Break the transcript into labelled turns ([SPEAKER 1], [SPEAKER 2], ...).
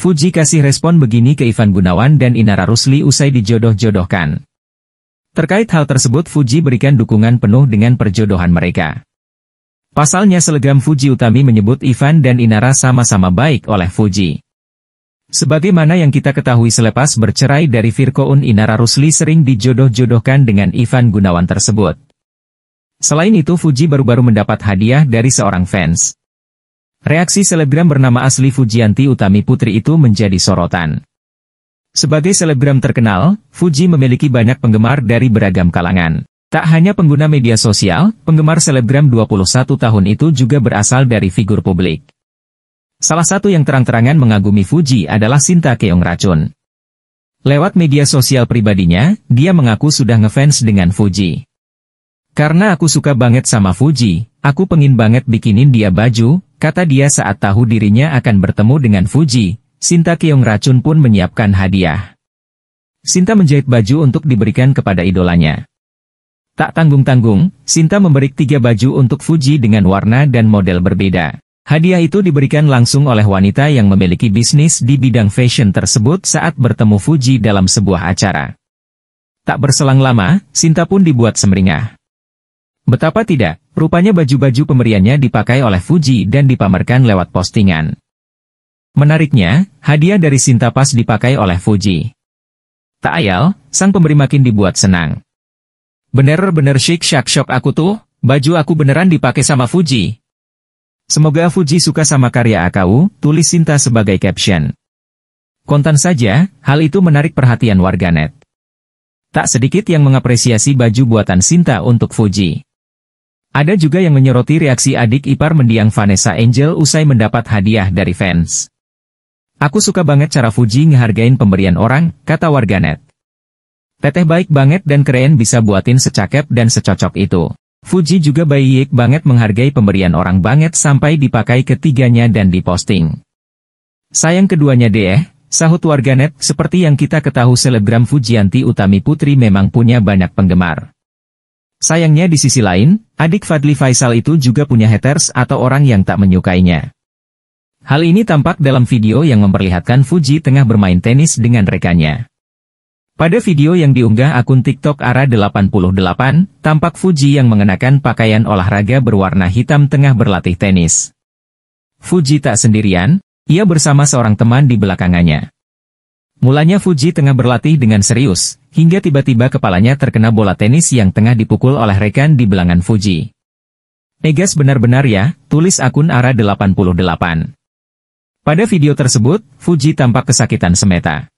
[SPEAKER 1] Fuji kasih respon begini ke Ivan Gunawan dan Inara Rusli usai dijodoh-jodohkan. Terkait hal tersebut Fuji berikan dukungan penuh dengan perjodohan mereka. Pasalnya selegram Fuji Utami menyebut Ivan dan Inara sama-sama baik oleh Fuji. Sebagaimana yang kita ketahui selepas bercerai dari Virkoun Inara Rusli sering dijodoh-jodohkan dengan Ivan Gunawan tersebut. Selain itu Fuji baru-baru mendapat hadiah dari seorang fans. Reaksi selebgram bernama asli Fujianti Utami Putri itu menjadi sorotan. Sebagai selebgram terkenal, Fuji memiliki banyak penggemar dari beragam kalangan. Tak hanya pengguna media sosial, penggemar selebgram 21 tahun itu juga berasal dari figur publik. Salah satu yang terang-terangan mengagumi Fuji adalah Sinta Keong Racun. Lewat media sosial pribadinya, dia mengaku sudah ngefans dengan Fuji. Karena aku suka banget sama Fuji, aku pengin banget bikinin dia baju, Kata dia saat tahu dirinya akan bertemu dengan Fuji, Sinta Keong Racun pun menyiapkan hadiah. Sinta menjahit baju untuk diberikan kepada idolanya. Tak tanggung-tanggung, Sinta memberi tiga baju untuk Fuji dengan warna dan model berbeda. Hadiah itu diberikan langsung oleh wanita yang memiliki bisnis di bidang fashion tersebut saat bertemu Fuji dalam sebuah acara. Tak berselang lama, Sinta pun dibuat semeringah. Betapa tidak, rupanya baju-baju pemberiannya dipakai oleh Fuji dan dipamerkan lewat postingan. Menariknya, hadiah dari Sinta Pas dipakai oleh Fuji. Tak ayal, sang pemberi makin dibuat senang. Bener-bener chic shak shock aku tuh, baju aku beneran dipakai sama Fuji. Semoga Fuji suka sama karya Akau, tulis Sinta sebagai caption. Kontan saja, hal itu menarik perhatian warganet. Tak sedikit yang mengapresiasi baju buatan Sinta untuk Fuji. Ada juga yang menyoroti reaksi adik ipar mendiang Vanessa Angel usai mendapat hadiah dari fans. Aku suka banget cara Fuji ngehargain pemberian orang, kata warganet. Teteh baik banget dan keren bisa buatin secakep dan secocok itu. Fuji juga baik banget menghargai pemberian orang banget sampai dipakai ketiganya dan diposting. Sayang keduanya deh, sahut warganet, seperti yang kita ketahui selebgram Fujianti Utami Putri memang punya banyak penggemar. Sayangnya di sisi lain, adik Fadli Faisal itu juga punya haters atau orang yang tak menyukainya. Hal ini tampak dalam video yang memperlihatkan Fuji tengah bermain tenis dengan rekannya. Pada video yang diunggah akun TikTok Ara 88, tampak Fuji yang mengenakan pakaian olahraga berwarna hitam tengah berlatih tenis. Fuji tak sendirian, ia bersama seorang teman di belakangannya. Mulanya Fuji tengah berlatih dengan serius, hingga tiba-tiba kepalanya terkena bola tenis yang tengah dipukul oleh rekan di belangan Fuji. Negas benar-benar ya, tulis akun Ara 88. Pada video tersebut, Fuji tampak kesakitan semeta.